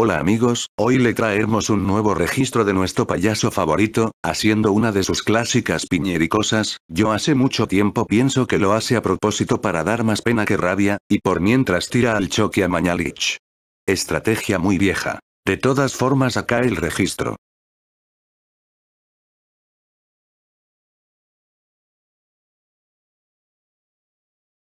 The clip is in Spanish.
Hola amigos, hoy le traemos un nuevo registro de nuestro payaso favorito, haciendo una de sus clásicas piñericosas, yo hace mucho tiempo pienso que lo hace a propósito para dar más pena que rabia, y por mientras tira al choque a Mañalich. Estrategia muy vieja. De todas formas acá el registro.